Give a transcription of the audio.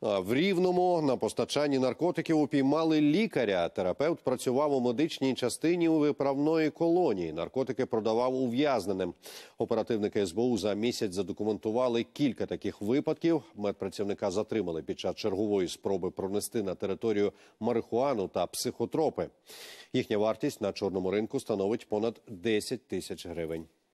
В Рівному на постачанні наркотиків упіймали лікаря. Терапевт працював у медичній частині у виправної колонії. Наркотики продавав ув'язненим. Оперативники СБУ за місяць задокументували кілька таких випадків. Медпрацівника затримали під час чергової спроби пронести на територію марихуану та психотропи. Їхня вартість на чорному ринку становить понад 10 тисяч гривень.